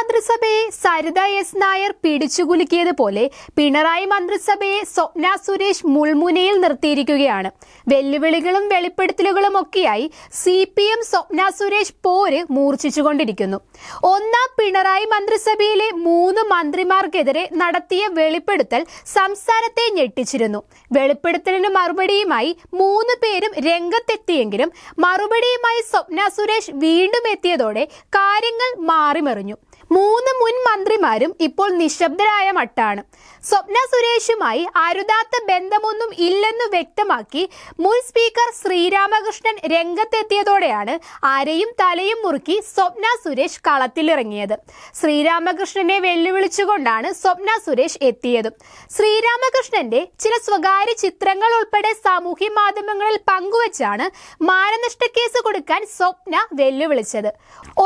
മന്ത്രിസഭയെ Saritha S Nair പിടിച്ചുകുലുക്കിയതുപോലെ പിണറായി മന്ത്രിസഭയെ സ്വപ്ന സുരേഷ് മുൾമുനയിൽ നിർത്തിയിരിക്കുകയാണ് വെല്ലുവിളികളും വെളിപ്പെടുത്തലുകളും ഒക്കെയായി C P M Swapna Suresh പോര് മൂർച്ഛിച്ചുകൊണ്ടിരിക്കുന്നു ഒന്നാം പിണറായി മന്ത്രിസഭയിലെ മൂന്ന് മന്ത്രിമാർക്കെതിരെ നടത്തിയ വെളിപ്പെടുത്തൽ സംസ്ഥാനത്തെ ഞെട്ടിച്ചിരുന്നു വെളിപ്പെടുത്തലിന് മറുപടിയുമായി മൂന്ന് പേരും രംഗത്തെത്തിയെങ്കിലും മറുപടിയുമായി സ്വപ്ന സുരേഷ് വീണ്ടും എത്തിയതോടെ കാര്യങ്ങൾ മാറിമറിഞ്ഞു മൂന്ന് മുൻ മന്ത്രിമാരും ഇപ്പോൾ നിശബ്ദരായ മട്ടാണ് സ്വപ്ന സുരേഷുമായി അരുതാത്ത ബന്ധമൊന്നും ഇല്ലെന്ന് വ്യക്തമാക്കി മുൻ സ്പീക്കർ ശ്രീരാമകൃഷ്ണൻ രംഗത്തെത്തിയതോടെയാണ് ആരെയും തലയും മുറുക്കി സ്വപ്ന സുരേഷ് കളത്തിലിറങ്ങിയത് ശ്രീരാമകൃഷ്ണനെ വെല്ലുവിളിച്ചുകൊണ്ടാണ് സ്വപ്ന സുരേഷ് എത്തിയത് ശ്രീരാമകൃഷ്ണന്റെ ചില സ്വകാര്യ ചിത്രങ്ങൾ ഉൾപ്പെടെ സാമൂഹ്യ മാധ്യമങ്ങളിൽ പങ്കുവച്ചാണ് മാനനഷ്ട കേസ് കൊടുക്കാൻ സ്വപ്ന വെല്ലുവിളിച്ചത്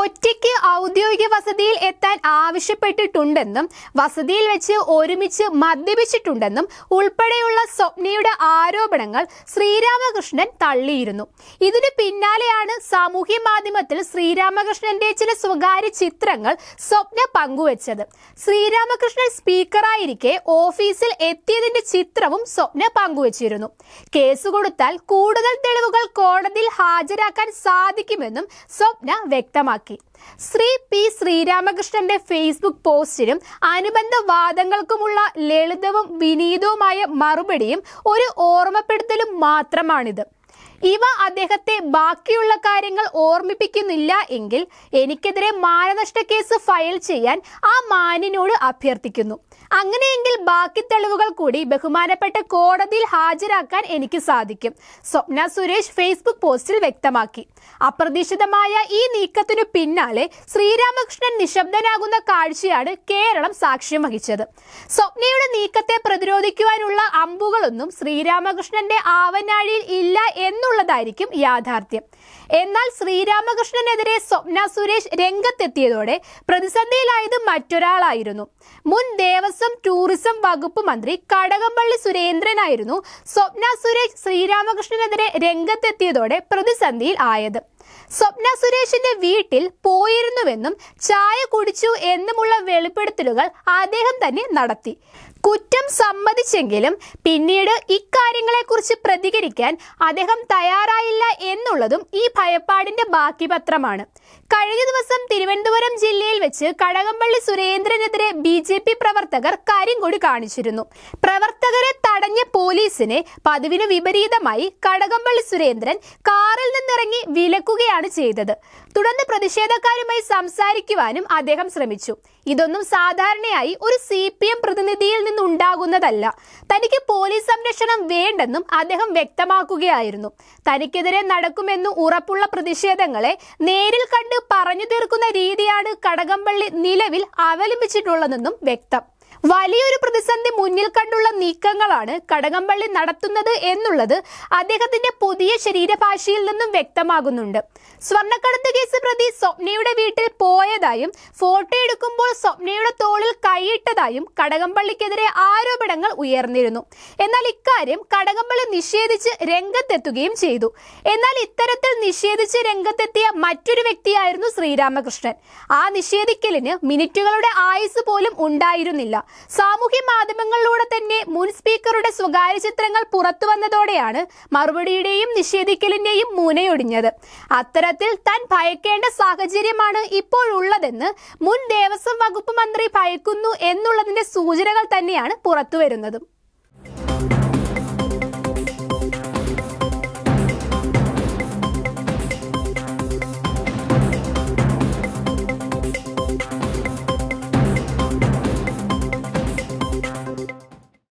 ഒറ്റയ്ക്ക് ഔദ്യോഗിക വസതിയിൽ കണ്ടെത്താൻ ആവശ്യപ്പെട്ടിട്ടുണ്ടെന്നും വസതിയിൽ വെച്ച് ഒരുമിച്ച് മദ്യപിച്ചിട്ടുണ്ടെന്നും ഉൾപ്പെടെയുള്ള സ്വപ്നയുടെ ആരോപണങ്ങൾ ശ്രീരാമകൃഷ്ണൻ തള്ളിയിരുന്നു ഇതിനു പിന്നാലെയാണ് സാമൂഹ്യ മാധ്യമത്തിൽ ശ്രീരാമകൃഷ്ണന്റെ ചില സ്വകാര്യ ചിത്രങ്ങൾ സ്വപ്ന പങ്കുവച്ചത് ശ്രീരാമകൃഷ്ണൻ സ്പീക്കറായിരിക്കെ ഓഫീസിൽ എത്തിയതിന്റെ ചിത്രവും സ്വപ്ന പങ്കുവച്ചിരുന്നു കേസ് കൊടുത്താൽ കൂടുതൽ തെളിവുകൾ കോടതിയിൽ ഹാജരാക്കാൻ സാധിക്കുമെന്നും സ്വപ്ന വ്യക്തമാക്കി ശ്രീ പി ശ്രീരാമകൃഷ്ണന്റെ ഫേസ്ബുക്ക് പോസ്റ്റിനും അനുബന്ധ വാദങ്ങൾക്കുമുള്ള ലളിതവും വിനീതവുമായ മറുപടിയും ഒരു ഓർമ്മപ്പെടുത്തലും മാത്രമാണിത് ഇവ അദ്ദേഹത്തെ ബാക്കിയുള്ള കാര്യങ്ങൾ ഓർമ്മിപ്പിക്കുന്നില്ല എങ്കിൽ എനിക്കെതിരെ മാനനഷ്ട കേസ് ഫയൽ ചെയ്യാൻ ആ മാനിനോട് അഭ്യർത്ഥിക്കുന്നു അങ്ങനെയെങ്കിൽ ബാക്കി തെളിവുകൾ കൂടി ബഹുമാനപ്പെട്ട കോടതിയിൽ ഹാജരാക്കാൻ എനിക്ക് സാധിക്കും സ്വപ്ന സുരേഷ് ഫേസ്ബുക്ക് പോസ്റ്റിൽ വ്യക്തമാക്കി അപ്രതീക്ഷിതമായ ഈ നീക്കത്തിനു പിന്നാലെ ശ്രീരാമകൃഷ്ണൻ നിശബ്ദനാകുന്ന കാഴ്ചയാണ് കേരളം സാക്ഷ്യം വഹിച്ചത് സ്വപ്നയുടെ നീക്കത്തെ പ്രതിരോധിക്കുവാനുള്ള അമ്പുകളൊന്നും ശ്രീരാമകൃഷ്ണന്റെ ആവനാഴിയിൽ ഇല്ല എന്നുള്ളതായിരിക്കും യാഥാർത്ഥ്യം എന്നാൽ ശ്രീരാമകൃഷ്ണനെതിരെ സ്വപ്ന സുരേഷ് രംഗത്തെത്തിയതോടെ പ്രതിസന്ധിയിലായത് മറ്റൊരാളായിരുന്നു മുൻ ദേവസ്വം ദേവസ്വം ടൂറിസം വകുപ്പ് മന്ത്രി കടകംപള്ളി സുരേന്ദ്രനായിരുന്നു സ്വപ്ന സുരേഷ് ശ്രീരാമകൃഷ്ണനെതിരെ രംഗത്തെത്തിയതോടെ പ്രതിസന്ധിയിൽ ആയത് സ്വപ്ന സുരേഷിന്റെ വീട്ടിൽ പോയിരുന്നുവെന്നും ചായ കുടിച്ചു എന്നുമുള്ള വെളിപ്പെടുത്തലുകൾ അദ്ദേഹം തന്നെ നടത്തി കുറ്റം സമ്മതിച്ചെങ്കിലും പിന്നീട് ഇക്കാര്യങ്ങളെക്കുറിച്ച് പ്രതികരിക്കാൻ അദ്ദേഹം തയ്യാറായില്ല എന്നുള്ളതും ഈ ഭയപ്പാടിന്റെ ബാക്കി പത്രമാണ് കഴിഞ്ഞ ദിവസം തിരുവനന്തപുരം ജില്ലയിൽ വെച്ച് കടകംപള്ളി സുരേന്ദ്രനെതിരെ ബി ജെ പി പ്രവർത്തകർ കരിങ്കൊടി കാണിച്ചിരുന്നു പ്രവർത്തകരെ തടഞ്ഞ പോലീസിനെ പതിവിന് വിപരീതമായി കടകംപള്ളി സുരേന്ദ്രൻ കാറിൽ നിന്നിറങ്ങി വിലക്കുകയാണ് ചെയ്തത് തുടർന്ന് പ്രതിഷേധക്കാരുമായി സംസാരിക്കുവാനും അദ്ദേഹം ശ്രമിച്ചു ഇതൊന്നും സാധാരണയായി ഒരു സി പി എം പ്രതിനിധിയിൽ നിന്നുണ്ടാകുന്നതല്ല തനിക്ക് പോലീസ് സംരക്ഷണം വേണ്ടെന്നും അദ്ദേഹം വ്യക്തമാക്കുകയായിരുന്നു തനിക്കെതിരെ നടക്കുമെന്ന് ഉറപ്പുള്ള പ്രതിഷേധങ്ങളെ നേരിൽ കണ്ട് പറഞ്ഞു തീർക്കുന്ന രീതിയാണ് കടകംപള്ളി നിലവിൽ അവലംബിച്ചിട്ടുള്ളതെന്നും വ്യക്തം വലിയൊരു പ്രതിസന്ധി മുന്നിൽ കണ്ടുള്ള നീക്കങ്ങളാണ് കടകംപള്ളി നടത്തുന്നത് എന്നുള്ളത് അദ്ദേഹത്തിന്റെ പുതിയ ശരീരഭാഷയിൽ നിന്നും വ്യക്തമാകുന്നുണ്ട് സ്വർണ്ണക്കടത്ത് കേസ് പ്രതി സ്വപ്നയുടെ വീട്ടിൽ പോയതായും ഫോട്ടോ എടുക്കുമ്പോൾ സ്വപ്നയുടെ തോളിൽ കൈയിട്ടതായും കടകംപള്ളിക്കെതിരെ ആരോപണങ്ങൾ ഉയർന്നിരുന്നു എന്നാൽ ഇക്കാര്യം കടകംപള്ളി നിഷേധിച്ച് രംഗത്തെത്തുകയും ചെയ്തു എന്നാൽ ഇത്തരത്തിൽ നിഷേധിച്ച് രംഗത്തെത്തിയ മറ്റൊരു വ്യക്തിയായിരുന്നു ശ്രീരാമകൃഷ്ണൻ ആ നിഷേധിക്കലിന് മിനിറ്റുകളുടെ ആയുസ് പോലും ഉണ്ടായിരുന്നില്ല സാമൂഹ്യ മാധ്യമങ്ങളിലൂടെ തന്നെ മുൻ സ്പീക്കറുടെ സ്വകാര്യ ചിത്രങ്ങൾ പുറത്തു വന്നതോടെയാണ് മറുപടിയുടെയും നിഷേധിക്കലിന്റെയും മൂനയൊടിഞ്ഞത് അത്തരത്തിൽ താൻ ഭയക്കേണ്ട സാഹചര്യമാണ് ഇപ്പോഴുള്ളതെന്ന് മുൻ ദേവസ്വം വകുപ്പ് മന്ത്രി ഭയക്കുന്നു എന്നുള്ളതിന്റെ സൂചനകൾ തന്നെയാണ് പുറത്തുവരുന്നതും